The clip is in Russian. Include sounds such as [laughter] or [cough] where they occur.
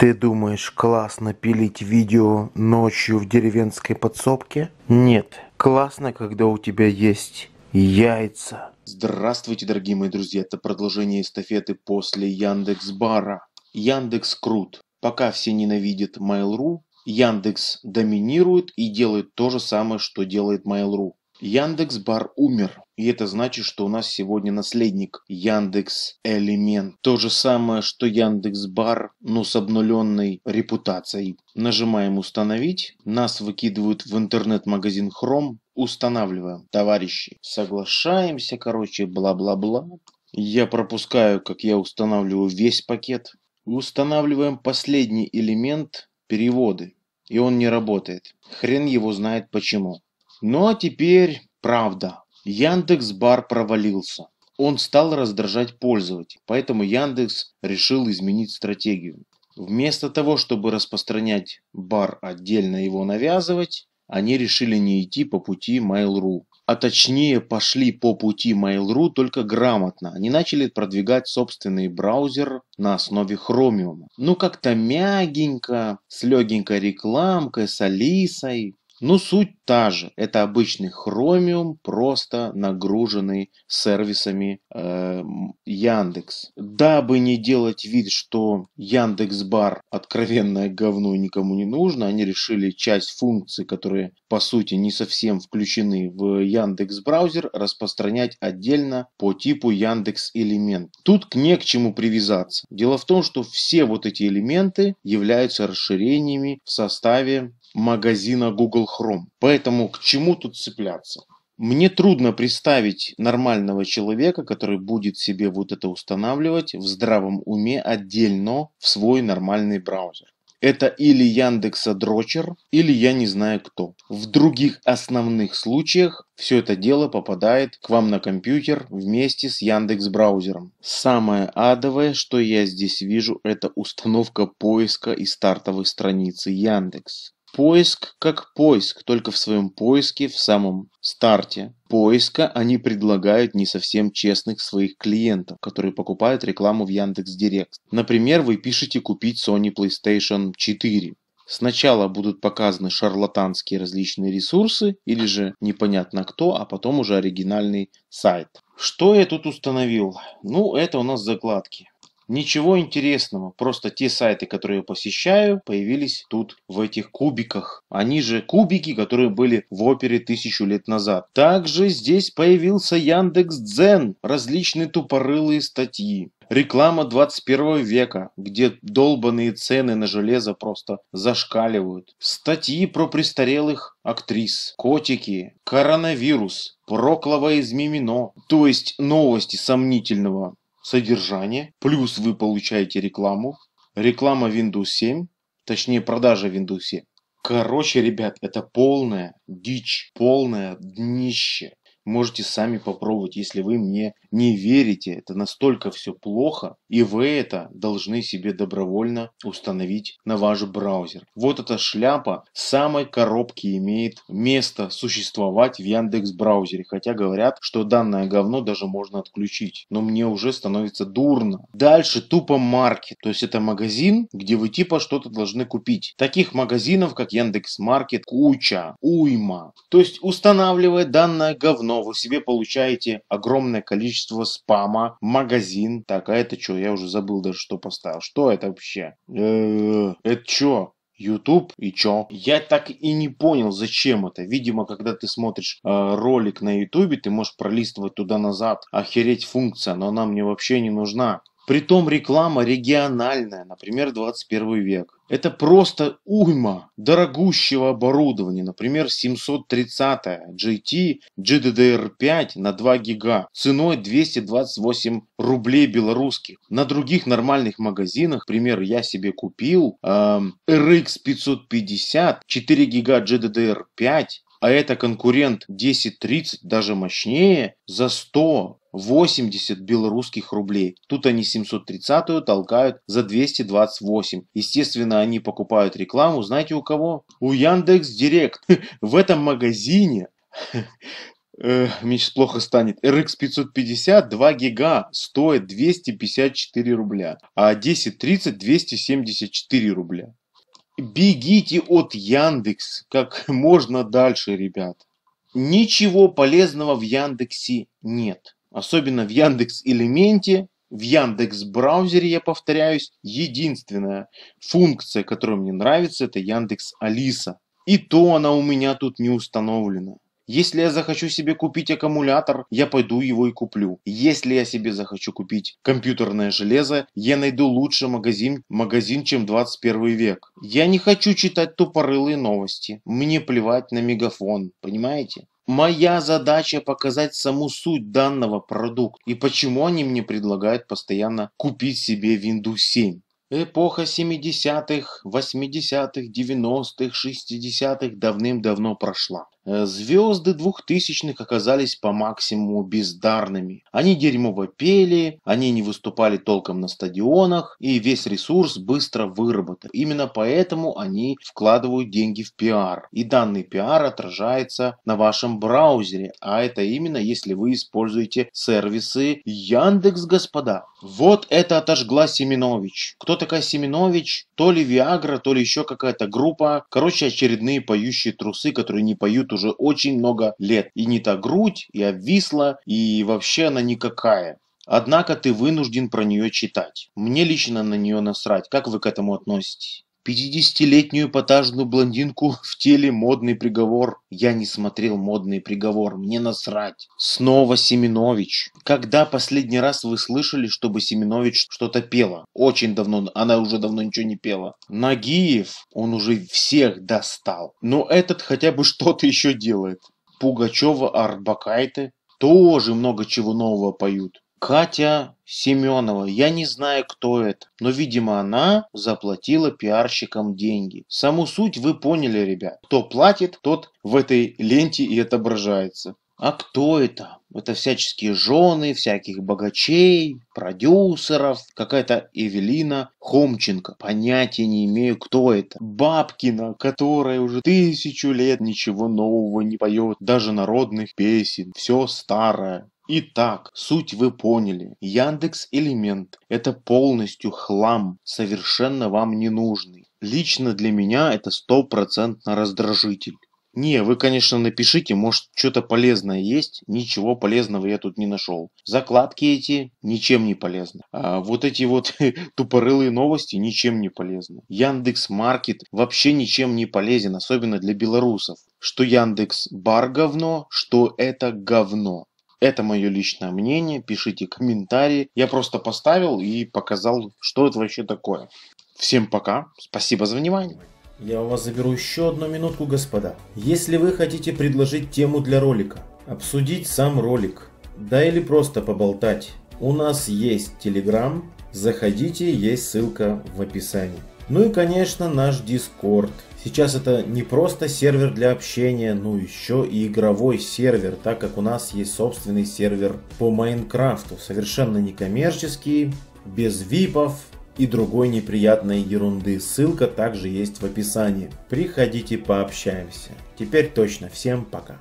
Ты думаешь, классно пилить видео ночью в деревенской подсобке? Нет, классно, когда у тебя есть яйца. Здравствуйте, дорогие мои друзья, это продолжение эстафеты после Яндекс Бара. Яндекс крут. Пока все ненавидят Mail.ru, Яндекс доминирует и делает то же самое, что делает Mail.ru. Яндекс Бар умер. И это значит, что у нас сегодня наследник Яндекс Элемент. То же самое, что Яндекс Бар, но с обнуленной репутацией. Нажимаем «Установить». Нас выкидывают в интернет-магазин Chrome. Устанавливаем. Товарищи, соглашаемся, короче, бла-бла-бла. Я пропускаю, как я устанавливаю весь пакет. Устанавливаем последний элемент – переводы. И он не работает. Хрен его знает почему. Ну а теперь правда. Яндекс Бар провалился. Он стал раздражать пользователей, поэтому Яндекс решил изменить стратегию. Вместо того, чтобы распространять бар отдельно его навязывать, они решили не идти по пути Mail.ru. А точнее пошли по пути Mail.ru только грамотно. Они начали продвигать собственный браузер на основе Chromium. Ну как-то мягенько, с легенькой рекламкой, с Алисой. Но ну, суть та же. Это обычный Chromium, просто нагруженный сервисами э, Яндекс. Дабы не делать вид, что Яндекс Бар откровенное говно никому не нужно, они решили часть функций, которые по сути не совсем включены в Яндекс браузер, распространять отдельно по типу Яндекс элемент. Тут не к чему привязаться. Дело в том, что все вот эти элементы являются расширениями в составе магазина Google Chrome. Поэтому к чему тут цепляться? Мне трудно представить нормального человека, который будет себе вот это устанавливать в здравом уме отдельно в свой нормальный браузер. Это или Яндекса Дрочер, или я не знаю кто. В других основных случаях все это дело попадает к вам на компьютер вместе с Яндекс браузером. Самое адовое, что я здесь вижу, это установка поиска и стартовой страницы Яндекс. Поиск как поиск, только в своем поиске, в самом старте поиска они предлагают не совсем честных своих клиентов, которые покупают рекламу в Яндекс Директ. Например, вы пишете купить Sony PlayStation 4. Сначала будут показаны шарлатанские различные ресурсы или же непонятно кто, а потом уже оригинальный сайт. Что я тут установил? Ну, это у нас закладки. Ничего интересного, просто те сайты, которые я посещаю, появились тут в этих кубиках. Они же кубики, которые были в опере тысячу лет назад. Также здесь появился Яндекс Дзен, различные тупорылые статьи. Реклама 21 века, где долбанные цены на железо просто зашкаливают. Статьи про престарелых актрис, котики, коронавирус, проклова из Мимино, то есть новости сомнительного содержание, плюс вы получаете рекламу, реклама Windows 7, точнее продажа Windows 7. Короче, ребят, это полная дичь, полное днище. Можете сами попробовать, если вы мне не верите. Это настолько все плохо, и вы это должны себе добровольно установить на ваш браузер. Вот эта шляпа самой коробки имеет место существовать в Яндекс браузере. Хотя говорят, что данное говно даже можно отключить. Но мне уже становится дурно. Дальше тупо маркет. То есть это магазин, где вы типа что-то должны купить. Таких магазинов, как Яндекс Маркет, куча, уйма. То есть устанавливая данное говно, вы себе получаете огромное количество спама, магазин. Так, а это что? Я уже забыл даже, что поставил. Что это вообще? Э, это что? YouTube и чё? Я так и не понял, зачем это. Видимо, когда ты смотришь э, ролик на YouTube, ты можешь пролистывать туда-назад, охереть функция, но она мне вообще не нужна. Притом реклама региональная, например, 21 век. Это просто уйма дорогущего оборудования, например, 730 GT GDDR5 на 2 гига ценой 228 рублей белорусских. На других нормальных магазинах, например, я себе купил э, RX 550 4 гига GDDR5 а это конкурент 10-30, даже мощнее, за 180 белорусских рублей. Тут они 730-ю толкают за 228. Естественно, они покупают рекламу, знаете у кого? У Яндекс Директ. [laughs] В этом магазине [laughs] э, мне сейчас плохо станет. RX 550 2 гига стоит 254 рубля, а 1030 274 рубля. Бегите от Яндекс как можно дальше, ребят. Ничего полезного в Яндексе нет. Особенно в Яндекс Элементе, в Яндекс браузере, я повторяюсь, единственная функция, которая мне нравится, это Яндекс Алиса. И то она у меня тут не установлена. Если я захочу себе купить аккумулятор, я пойду его и куплю. Если я себе захочу купить компьютерное железо, я найду лучший магазин, магазин, чем 21 век. Я не хочу читать тупорылые новости. Мне плевать на мегафон, понимаете? Моя задача показать саму суть данного продукта и почему они мне предлагают постоянно купить себе Windows 7. Эпоха 70-х, 80-х, 90-х, 60-х давным-давно прошла. Э, звезды двухтысячных оказались по максимуму бездарными. Они дерьмово пели, они не выступали толком на стадионах, и весь ресурс быстро выработан. Именно поэтому они вкладывают деньги в пиар. И данный пиар отражается на вашем браузере, а это именно если вы используете сервисы Яндекс, господа. Вот это отожгла Семенович. Кто такая Семенович? То ли Виагра, то ли еще какая-то группа. Короче, очередные поющие трусы, которые не поют лежит уже очень много лет. И не та грудь, и обвисла, и вообще она никакая. Однако ты вынужден про нее читать. Мне лично на нее насрать. Как вы к этому относитесь? Пятидесятилетнюю потажную блондинку в теле модный приговор. Я не смотрел модный приговор, мне насрать. Снова Семенович. Когда последний раз вы слышали, чтобы Семенович что-то пела? Очень давно, она уже давно ничего не пела. Нагиев, он уже всех достал. Но этот хотя бы что-то еще делает. Пугачева, Арбакайте тоже много чего нового поют. Катя Семенова. Я не знаю, кто это, но, видимо, она заплатила пиарщикам деньги. Саму суть вы поняли, ребят. Кто платит, тот в этой ленте и отображается. А кто это? Это всяческие жены, всяких богачей, продюсеров, какая-то Эвелина Хомченко. Понятия не имею, кто это. Бабкина, которая уже тысячу лет ничего нового не поет, даже народных песен. Все старое. Итак, суть вы поняли. Яндекс Элемент – это полностью хлам, совершенно вам не нужный. Лично для меня это стопроцентно раздражитель. Не, вы, конечно, напишите, может, что-то полезное есть. Ничего полезного я тут не нашел. Закладки эти ничем не полезны. А вот эти вот [laughs] тупорылые новости ничем не полезны. Яндекс Маркет вообще ничем не полезен, особенно для белорусов. Что Яндекс Бар говно, что это говно. Это мое личное мнение, пишите комментарии. Я просто поставил и показал, что это вообще такое. Всем пока, спасибо за внимание. Я у вас заберу еще одну минутку, господа. Если вы хотите предложить тему для ролика, обсудить сам ролик, да или просто поболтать, у нас есть Telegram. заходите, есть ссылка в описании. Ну и, конечно, наш Дискорд – Сейчас это не просто сервер для общения, но ну еще и игровой сервер, так как у нас есть собственный сервер по Майнкрафту, совершенно некоммерческий, без випов и другой неприятной ерунды. Ссылка также есть в описании. Приходите пообщаемся. Теперь точно всем пока.